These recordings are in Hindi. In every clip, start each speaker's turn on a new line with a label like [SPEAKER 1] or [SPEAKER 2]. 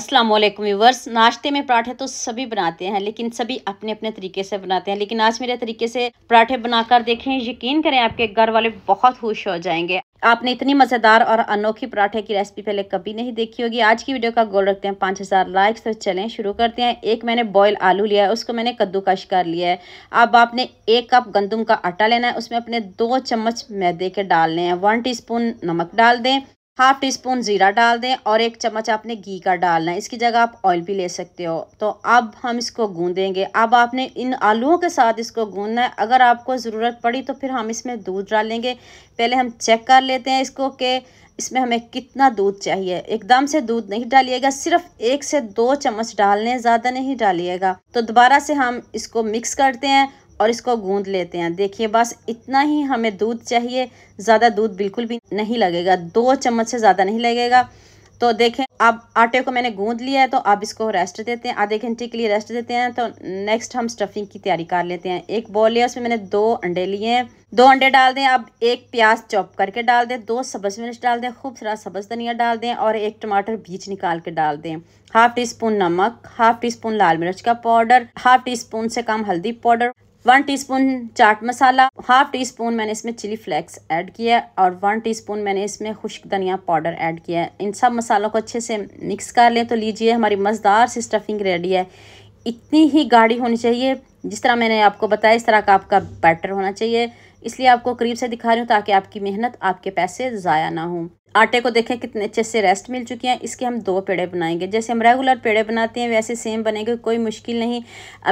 [SPEAKER 1] अस्सलाम वालेकुम व्यूवर्स नाश्ते में पराठे तो सभी बनाते हैं लेकिन सभी अपने अपने तरीके से बनाते हैं लेकिन आज मेरे तरीके से पराठे बनाकर देखें यकीन करें आपके घर वाले बहुत खुश हो जाएंगे आपने इतनी मज़ेदार और अनोखी पराठे की रेसिपी पहले कभी नहीं देखी होगी आज की वीडियो का गोल रखते हैं पांच हज़ार लाइक्स तो चलें शुरू करते हैं एक मैंने बॉयल आलू लिया है उसको मैंने कद्दूकश कर लिया है अब आपने एक कप गंदम का आटा लेना है उसमें अपने दो चम्मच मैदे के डालने हैं वन स्पून नमक डाल दें हाफ टी स्पून ज़ीरा डाल दें और एक चम्मच आपने घी का डालना है इसकी जगह आप ऑयल भी ले सकते हो तो अब हम इसको गूंदेंगे अब आपने इन आलूओं के साथ इसको गूंदना है अगर आपको ज़रूरत पड़ी तो फिर हम इसमें दूध डालेंगे पहले हम चेक कर लेते हैं इसको कि इसमें हमें कितना दूध चाहिए एकदम से दूध नहीं डालिएगा सिर्फ एक से दो चम्मच डालने ज़्यादा नहीं डालिएगा तो दोबारा से हम इसको मिक्स करते हैं और इसको गूंद लेते हैं देखिए बस इतना ही हमें दूध चाहिए ज़्यादा दूध बिल्कुल भी नहीं लगेगा दो चम्मच से ज़्यादा नहीं लगेगा तो देखें अब आटे को मैंने गूंद लिया है तो अब इसको रेस्ट देते हैं आधे घंटे के लिए रेस्ट देते हैं तो नेक्स्ट हम स्टफिंग की तैयारी कर लेते हैं एक बॉल लिया उसमें मैंने दो अंडे लिए हैं दो अंडे डाल दें अब एक प्याज चॉप करके डाल दें दो सब्ज मिर्च डाल दें खूब सारा सब्ज धनिया डाल दें और एक टमाटर बीज निकाल के डाल दें हाफ टी स्पून नमक हाफ टी स्पून लाल मिर्च का पाउडर हाफ टी स्पून से कम हल्दी पाउडर वन टीस्पून चाट मसाला हाफ टी स्पून मैंने इसमें चिली फ्लेक्स ऐड किया है और वन टीस्पून मैंने इसमें खुश्क धनिया पाउडर ऐड किया है इन सब मसालों को अच्छे से मिक्स कर लें तो लीजिए हमारी मज़ेदार सी स्टफिंग रेडी है इतनी ही गाढ़ी होनी चाहिए जिस तरह मैंने आपको बताया इस तरह का आपका बैटर होना चाहिए इसलिए आपको करीब से दिखा रही हूँ ताकि आपकी मेहनत आपके पैसे ज़ाया ना हो आटे को देखें कितने अच्छे से रेस्ट मिल चुकी हैं इसके हम दो पेड़े बनाएंगे जैसे हम रेगुलर पेड़े बनाते हैं वैसे सेम बनेंगे कोई मुश्किल नहीं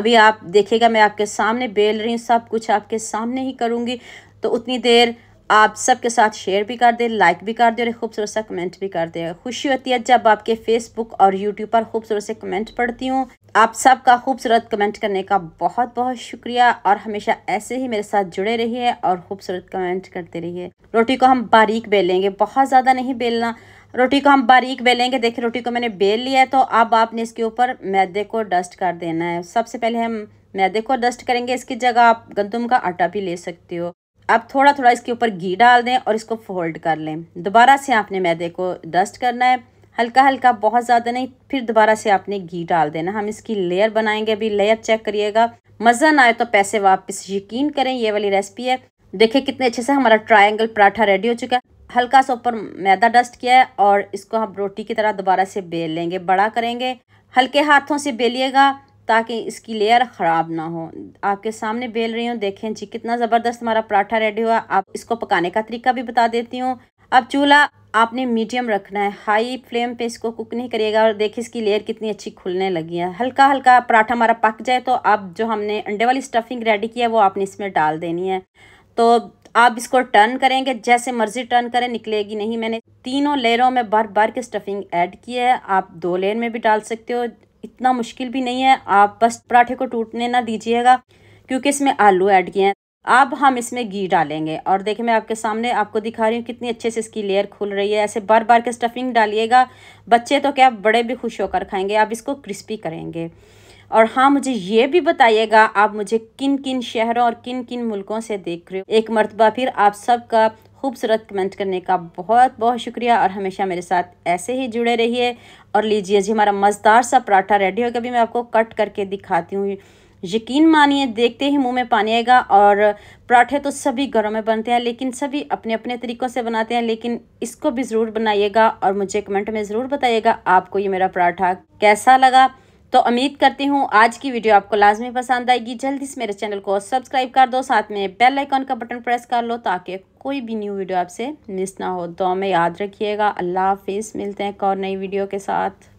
[SPEAKER 1] अभी आप देखिएगा मैं आपके सामने बेल रही हूँ सब कुछ आपके सामने ही करूँगी तो उतनी देर आप सबके साथ शेयर भी कर दें लाइक भी कर दें और एक खूबसूरत सा कमेंट भी कर दें खुशी होती है जब आपके फेसबुक और यूट्यूब पर खूबसूरत से कमेंट पढ़ती हूँ आप सबका खूबसूरत कमेंट करने का बहुत बहुत शुक्रिया और हमेशा ऐसे ही मेरे साथ जुड़े रहिए और खूबसूरत कमेंट करते रहिए रोटी को हम बारीक बेलेंगे बहुत ज़्यादा नहीं बेलना रोटी को हम बारीक बेलेंगे देखिए रोटी को मैंने बेल लिया है तो अब आपने इसके ऊपर मैदे को डस्ट कर देना है सबसे पहले हम मैदे को डस्ट करेंगे इसकी जगह आप गंदुम का आटा भी ले सकते हो अब थोड़ा थोड़ा इसके ऊपर घी डाल दें और इसको फोल्ड कर लें दोबारा से आपने मैदे को डस्ट करना है हल्का हल्का बहुत ज़्यादा नहीं फिर दोबारा से आपने घी डाल देना हम इसकी लेयर बनाएंगे अभी लेयर चेक करिएगा मज़ा ना आए तो पैसे वापस यकीन करें ये वाली रेसिपी है देखिए कितने अच्छे से हमारा ट्रायंगल पराठा रेडी हो चुका है हल्का सा ऊपर मैदा डस्ट किया है और इसको हम रोटी की तरह दोबारा से बेल लेंगे बड़ा करेंगे हल्के हाथों से बेलिएगा ताकि इसकी लेयर ख़राब ना हो आपके सामने बेल रही हूँ देखें जी कितना ज़बरदस्त हमारा पराठा रेडी हुआ आप इसको पकाने का तरीका भी बता देती हूँ अब चूल्हा आपने मीडियम रखना है हाई फ्लेम पे इसको कुक नहीं करिएगा और देखिए इसकी लेयर कितनी अच्छी खुलने लगी है हल्का हल्का पराठा हमारा पक जाए तो अब जो हमने अंडे वाली स्टफिंग रेडी किया वो आपने इसमें डाल देनी है तो आप इसको टर्न करेंगे जैसे मर्जी टर्न करें निकलेगी नहीं मैंने तीनों लेयरों में बार बार के स्टफिंग ऐड की है आप दो लेयर में भी डाल सकते हो इतना मुश्किल भी नहीं है आप बस पराठे को टूटने ना दीजिएगा क्योंकि इसमें आलू ऐड किए हैं अब हम इसमें घी डालेंगे और देखिए मैं आपके सामने आपको दिखा रही हूँ कितनी अच्छे से इसकी लेयर खुल रही है ऐसे बार बार के स्टफिंग डालिएगा बच्चे तो क्या बड़े भी खुश होकर खाएंगे आप इसको क्रिस्पी करेंगे और हाँ मुझे ये भी बताइएगा आप मुझे किन किन शहरों और किन किन मुल्कों से देख रहे हो एक मरतबा फिर आप सबका खूबसूरत कमेंट करने का बहुत बहुत शुक्रिया और हमेशा मेरे साथ ऐसे ही जुड़े रहिए और लीजिए जी हमारा मज़ेदार सा पराठा रेडी होगा भी मैं आपको कट करके दिखाती हूँ यकीन मानिए देखते ही मुंह में पानी आएगा और पराठे तो सभी घरों में बनते हैं लेकिन सभी अपने अपने तरीक़ों से बनाते हैं लेकिन इसको भी ज़रूर बनाइएगा और मुझे कमेंट में ज़रूर बताइएगा आपको ये मेरा पराठा कैसा लगा तो उम्मीद करती हूँ आज की वीडियो आपको लाजमी पसंद आएगी जल्दी से मेरे चैनल को सब्सक्राइब कर दो साथ में बेल आइकॉन का बटन प्रेस कर लो ताकि कोई भी न्यू वीडियो आपसे मिस ना हो तो हमें याद रखिएगा अल्लाह हाफिज़ मिलते हैं एक और नई वीडियो के साथ